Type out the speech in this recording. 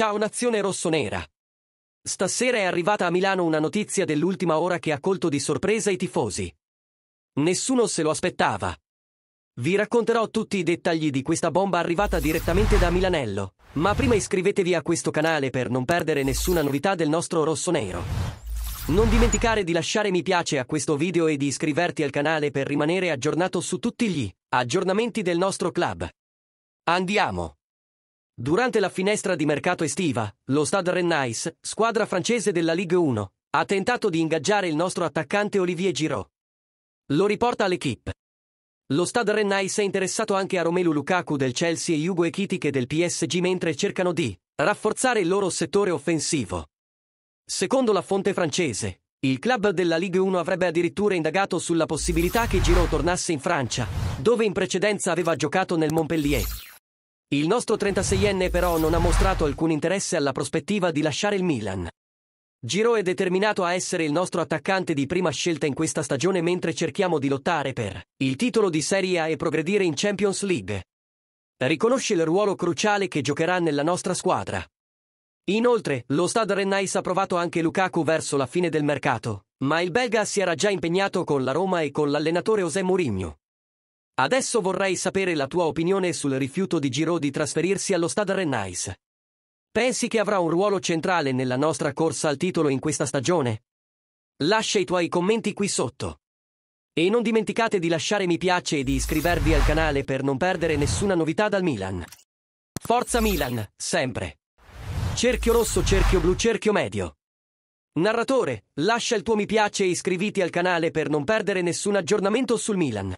Ciao nazione rossonera! Stasera è arrivata a Milano una notizia dell'ultima ora che ha colto di sorpresa i tifosi. Nessuno se lo aspettava. Vi racconterò tutti i dettagli di questa bomba arrivata direttamente da Milanello, ma prima iscrivetevi a questo canale per non perdere nessuna novità del nostro rossonero. Non dimenticare di lasciare mi piace a questo video e di iscriverti al canale per rimanere aggiornato su tutti gli aggiornamenti del nostro club. Andiamo! Durante la finestra di mercato estiva, lo Stade Rennais, squadra francese della Ligue 1, ha tentato di ingaggiare il nostro attaccante Olivier Giraud. Lo riporta all'Equipe. Lo Stade Rennais è interessato anche a Romelu Lukaku del Chelsea e Hugo Echitiche del PSG mentre cercano di rafforzare il loro settore offensivo. Secondo la fonte francese, il club della Ligue 1 avrebbe addirittura indagato sulla possibilità che Giraud tornasse in Francia, dove in precedenza aveva giocato nel Montpellier. Il nostro 36enne però non ha mostrato alcun interesse alla prospettiva di lasciare il Milan. Giro è determinato a essere il nostro attaccante di prima scelta in questa stagione mentre cerchiamo di lottare per il titolo di Serie A e progredire in Champions League. Riconosce il ruolo cruciale che giocherà nella nostra squadra. Inoltre, lo Stade Rennais ha provato anche Lukaku verso la fine del mercato, ma il belga si era già impegnato con la Roma e con l'allenatore José Mourinho. Adesso vorrei sapere la tua opinione sul rifiuto di Giro di trasferirsi allo Stade Rennais. Pensi che avrà un ruolo centrale nella nostra corsa al titolo in questa stagione? Lascia i tuoi commenti qui sotto. E non dimenticate di lasciare mi piace e di iscrivervi al canale per non perdere nessuna novità dal Milan. Forza Milan, sempre. Cerchio rosso, cerchio blu, cerchio medio. Narratore, lascia il tuo mi piace e iscriviti al canale per non perdere nessun aggiornamento sul Milan.